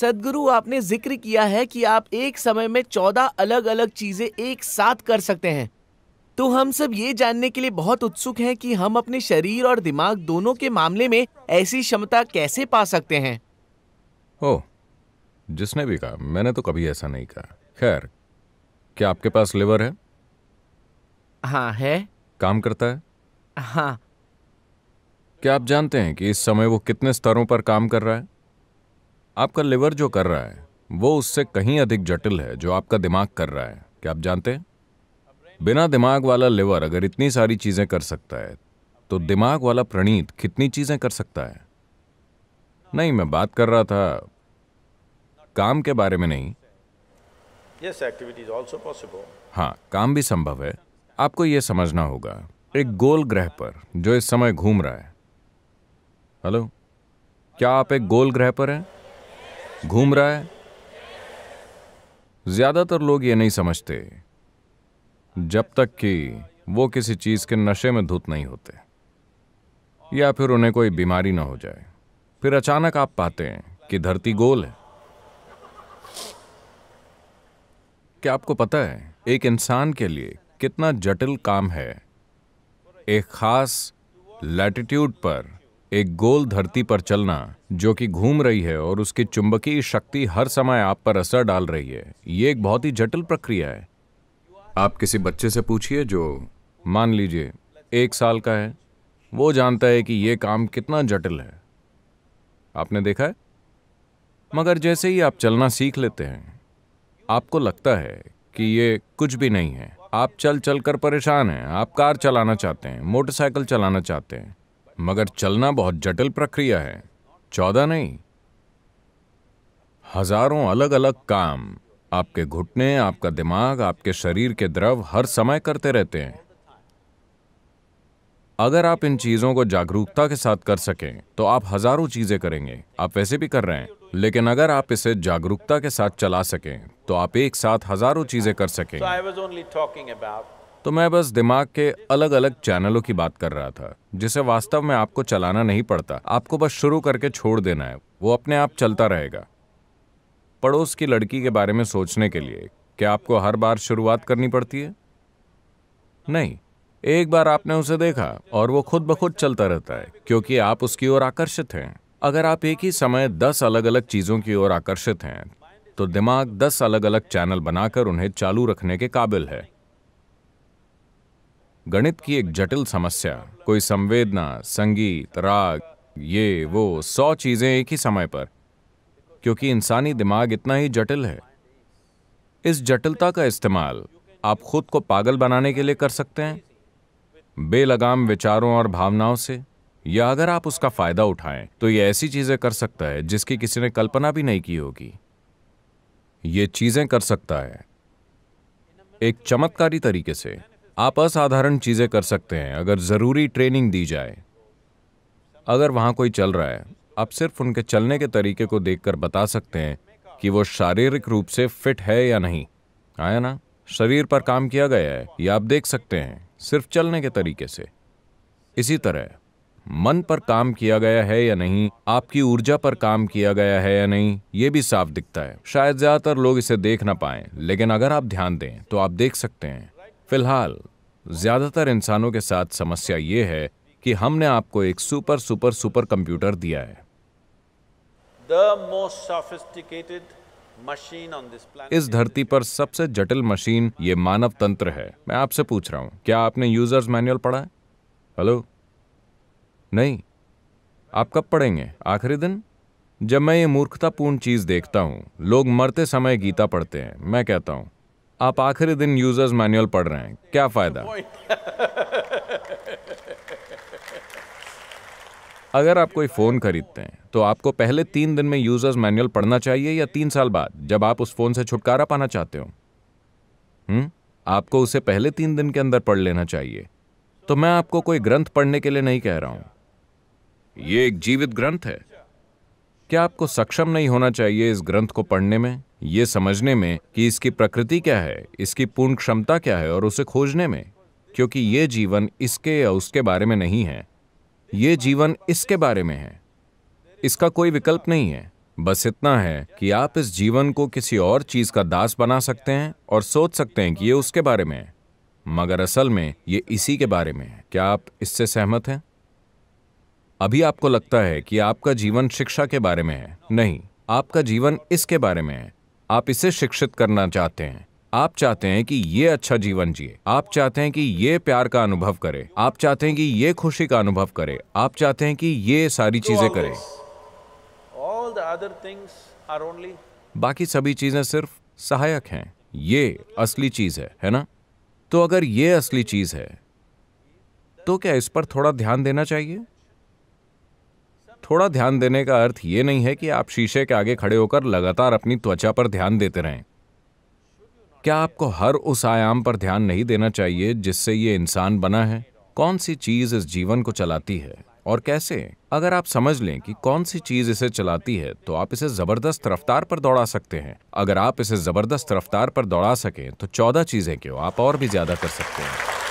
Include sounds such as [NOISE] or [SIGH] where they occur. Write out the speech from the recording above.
सदगुरु आपने जिक्र किया है कि आप एक समय में चौदह अलग अलग चीजें एक साथ कर सकते हैं तो हम सब ये जानने के लिए बहुत उत्सुक हैं कि हम अपने शरीर और दिमाग दोनों के मामले में ऐसी क्षमता कैसे पा सकते हैं ओ, जिसने भी कहा मैंने तो कभी ऐसा नहीं कहा खैर क्या आपके पास लिवर है हाँ है काम करता है हाँ क्या आप जानते हैं कि इस समय वो कितने स्तरों पर काम कर रहा है आपका लिवर जो कर रहा है वो उससे कहीं अधिक जटिल है जो आपका दिमाग कर रहा है क्या आप जानते हैं बिना दिमाग वाला लिवर अगर इतनी सारी चीज़ें कर सकता है तो दिमाग वाला प्रणीत कितनी चीज़ें कर सकता है नहीं मैं बात कर रहा था काम के बारे में नहीं yes, हाँ काम भी संभव है आपको यह समझना होगा एक गोल ग्रह पर जो इस समय घूम रहा है हेलो क्या आप एक गोल ग्रह पर हैं घूम रहा है ज्यादातर लोग ये नहीं समझते जब तक कि वो किसी चीज के नशे में धुत नहीं होते या फिर उन्हें कोई बीमारी ना हो जाए फिर अचानक आप पाते हैं कि धरती गोल है क्या आपको पता है एक इंसान के लिए कितना जटिल काम है एक खास लैटिट्यूड पर एक गोल धरती पर चलना जो कि घूम रही है और उसकी चुंबकीय शक्ति हर समय आप पर असर डाल रही है ये एक बहुत ही जटिल प्रक्रिया है आप किसी बच्चे से पूछिए जो मान लीजिए एक साल का है वो जानता है कि ये काम कितना जटिल है आपने देखा है मगर जैसे ही आप चलना सीख लेते हैं आपको लगता है कि ये कुछ भी नहीं है आप चल चल कर परेशान हैं आप कार चलाना चाहते हैं मोटरसाइकिल चलाना चाहते हैं मगर चलना बहुत जटिल प्रक्रिया है चौदह नहीं हजारों अलग अलग काम आपके घुटने आपका दिमाग आपके शरीर के द्रव हर समय करते रहते हैं अगर आप इन चीजों को जागरूकता के साथ कर सकें तो आप हजारों चीजें करेंगे आप वैसे भी कर रहे हैं लेकिन अगर आप इसे जागरूकता के साथ चला सकें तो आप एक साथ हजारों चीजें कर सकें so तो मैं बस दिमाग के अलग अलग चैनलों की बात कर रहा था जिसे वास्तव में आपको चलाना नहीं पड़ता आपको बस शुरू करके छोड़ देना है वो अपने आप चलता रहेगा पड़ोस की लड़की के बारे में सोचने के लिए क्या आपको हर बार शुरुआत करनी पड़ती है नहीं एक बार आपने उसे देखा और वो खुद ब खुद चलता रहता है क्योंकि आप उसकी ओर आकर्षित हैं अगर आप एक ही समय दस अलग अलग चीज़ों की ओर आकर्षित हैं तो दिमाग दस अलग अलग चैनल बनाकर उन्हें चालू रखने के काबिल है गणित की एक जटिल समस्या कोई संवेदना संगीत राग ये वो सौ चीजें एक ही समय पर क्योंकि इंसानी दिमाग इतना ही जटिल है इस जटिलता का इस्तेमाल आप खुद को पागल बनाने के लिए कर सकते हैं बेलगाम विचारों और भावनाओं से या अगर आप उसका फायदा उठाएं तो ये ऐसी चीजें कर सकता है जिसकी किसी ने कल्पना भी नहीं की होगी ये चीजें कर सकता है एक चमत्कारी तरीके से आप असाधारण चीज़ें कर सकते हैं अगर ज़रूरी ट्रेनिंग दी जाए अगर वहाँ कोई चल रहा है आप सिर्फ उनके चलने के तरीके को देखकर बता सकते हैं कि वो शारीरिक रूप से फिट है या नहीं आया ना शरीर पर काम किया गया है ये आप देख सकते हैं सिर्फ चलने के तरीके से इसी तरह मन पर काम किया गया है या नहीं आपकी ऊर्जा पर काम किया गया है या नहीं ये भी साफ दिखता है शायद ज्यादातर लोग इसे देख ना पाए लेकिन अगर आप ध्यान दें तो आप देख सकते हैं फिलहाल ज़्यादातर इंसानों के साथ समस्या ये है कि हमने आपको एक सुपर सुपर सुपर कंप्यूटर दिया है द मोस्ट सॉफिस्टिकेटेड इस धरती पर सबसे जटिल मशीन ये मानव तंत्र है मैं आपसे पूछ रहा हूं क्या आपने यूजर्स मैनुअल पढ़ा है हेलो नहीं आप कब पढ़ेंगे आखिरी दिन जब मैं ये मूर्खतापूर्ण चीज देखता हूँ लोग मरते समय गीता पढ़ते हैं मैं कहता हूँ आप आखिरी दिन यूजर्स मैनुअल पढ़ रहे हैं क्या फायदा [LAUGHS] अगर आप कोई फ़ोन खरीदते हैं तो आपको पहले तीन दिन में यूजर्स मैनुअल पढ़ना चाहिए या तीन साल बाद जब आप उस फ़ोन से छुटकारा पाना चाहते हो हम्म? आपको उसे पहले तीन दिन के अंदर पढ़ लेना चाहिए तो मैं आपको कोई ग्रंथ पढ़ने के लिए नहीं कह रहा हूं यह एक जीवित ग्रंथ है क्या आपको सक्षम नहीं होना चाहिए इस ग्रंथ को पढ़ने में ये समझने में कि इसकी प्रकृति क्या है इसकी पूर्ण क्षमता क्या है और उसे खोजने में क्योंकि ये जीवन इसके या उसके बारे में नहीं है ये जीवन इसके बारे में है इसका कोई विकल्प नहीं है बस इतना है कि आप इस जीवन को किसी और चीज का दास बना सकते हैं और सोच सकते हैं कि ये उसके बारे में है मगर असल में ये इसी के बारे में है क्या आप इससे सहमत हैं अभी आपको लगता है कि आपका जीवन शिक्षा के बारे में है नहीं आपका जीवन इसके बारे में है आप इसे शिक्षित करना चाहते हैं आप चाहते हैं कि ये अच्छा जीवन जिए आप चाहते हैं कि ये प्यार का अनुभव करे आप चाहते हैं कि ये खुशी का अनुभव करे आप चाहते हैं कि ये सारी चीजें करे बाकी सभी चीजें सिर्फ सहायक हैं ये असली चीज है है ना तो अगर ये असली चीज है तो क्या इस पर थोड़ा ध्यान देना चाहिए थोड़ा ध्यान देने का अर्थ ये नहीं है कि आप शीशे के आगे खड़े होकर लगातार अपनी त्वचा पर ध्यान देते रहें क्या आपको हर उस आयाम पर ध्यान नहीं देना चाहिए जिससे ये इंसान बना है कौन सी चीज इस जीवन को चलाती है और कैसे अगर आप समझ लें कि कौन सी चीज इसे चलाती है तो आप इसे जबरदस्त रफ्तार पर दौड़ा सकते हैं अगर आप इसे जबरदस्त रफ्तार पर दौड़ा सकें तो चौदह चीजें क्यों आप और भी ज्यादा कर सकते हैं